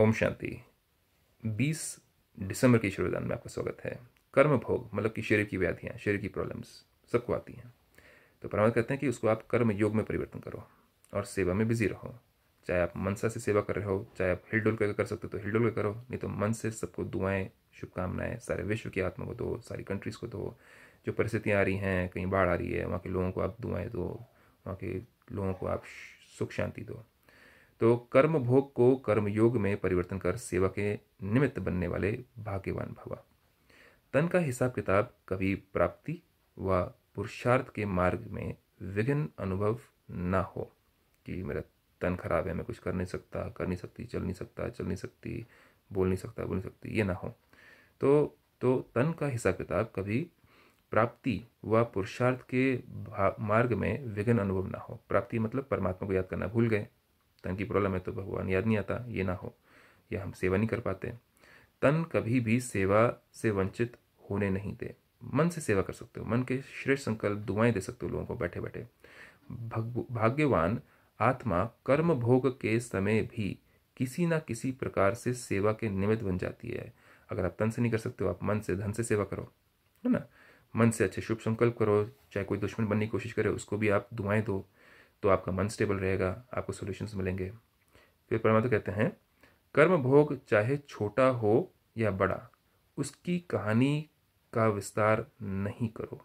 ओम शांति 20 दिसंबर के शुरुआत में आपका स्वागत है कर्म भोग मतलब कि शरीर की व्याधियाँ शरीर की प्रॉब्लम्स सबको आती हैं तो प्रमाण करते हैं कि उसको आप कर्म योग में परिवर्तन करो और सेवा में बिजी रहो चाहे आप मनसा से सेवा कर रहे हो चाहे आप हिलडुल करके कर सकते हो तो हिलडुल कर करो नहीं तो मन से सबको दुआएं शुभकामनाएं सारे विश्व की आत्मा को दो सारी कंट्रीज़ को दो जो परिस्थितियाँ आ रही हैं कहीं बाढ़ आ रही है वहाँ के लोगों को आप दुआएँ दो वहाँ के लोगों को आप सुख शांति दो तो कर्म भोग को कर्म योग में परिवर्तन कर सेवा के निमित्त बनने वाले भाग्यवान भवा तन का हिसाब किताब कभी प्राप्ति व पुरुषार्थ के मार्ग में विघ्न अनुभव ना हो कि मेरा तन खराब है मैं कुछ कर नहीं सकता कर नहीं सकती चल नहीं सकता चल नहीं सकती बोल नहीं सकता बोल नहीं सकती ये ना हो तो तो तन का हिसाब किताब कभी प्राप्ति व पुरुषार्थ के मार्ग में विघ्न अनुभव ना हो प्राप्ति मतलब परमात्मा को याद करना भूल गए तन की प्रॉब्लम है तो भगवान याद नहीं आता ये ना हो या हम सेवा नहीं कर पाते तन कभी भी सेवा से वंचित होने नहीं दे मन से सेवा कर सकते हो मन के श्रेष्ठ संकल्प दुआएं दे सकते हो लोगों को बैठे बैठे भाग्यवान आत्मा कर्म भोग के समय भी किसी ना किसी प्रकार से सेवा के निमित्त बन जाती है अगर आप तन से नहीं कर सकते हो आप मन से धन से सेवा करो है ना मन से अच्छे शुभ संकल्प करो चाहे कोई दुश्मन बनने की कोशिश करे उसको भी आप दुआएं दो तो आपका मन स्टेबल रहेगा आपको सोल्यूशंस मिलेंगे फिर परमात्मा कहते हैं कर्म भोग चाहे छोटा हो या बड़ा उसकी कहानी का विस्तार नहीं करो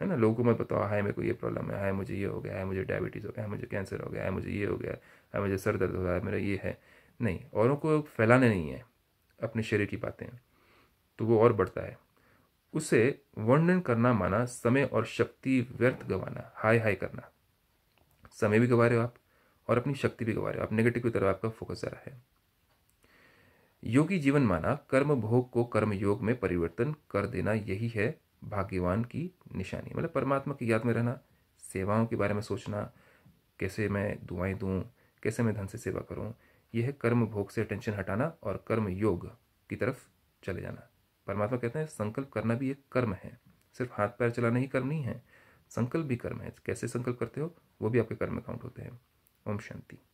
है ना लोगों को मत बताओ हाय मेरे को ये प्रॉब्लम है हाय मुझे ये हो गया है मुझे डायबिटीज़ हो गया है मुझे कैंसर हो गया है मुझे ये हो गया है मुझे सर दर्द हो रहा है मेरा ये है नहीं औरों को फैलाने नहीं है अपने शरीर की बातें तो वो और बढ़ता है उसे वर्णन करना माना समय और शक्ति व्यर्थ गंवाना हाय हाय करना समय भी गंवा रहे हो आप और अपनी शक्ति भी गंवा रहे हो आप नेगेटिव की तरफ आपका फोकस जा रहा है योगी जीवन माना कर्म भोग को कर्म योग में परिवर्तन कर देना यही है भाग्यवान की निशानी मतलब परमात्मा की याद में रहना सेवाओं के बारे में सोचना कैसे मैं दुआएं दूं कैसे मैं धन से सेवा करूँ यह है कर्म भोग से टेंशन हटाना और कर्म योग की तरफ चले जाना परमात्मा कहते हैं संकल्प करना भी एक कर्म है सिर्फ हाथ पैर चलाना ही कर्म नहीं है संकल्प भी कर्म है कैसे संकल्प करते हो वो भी आपके कर्म में काउंट होते हैं ओम शांति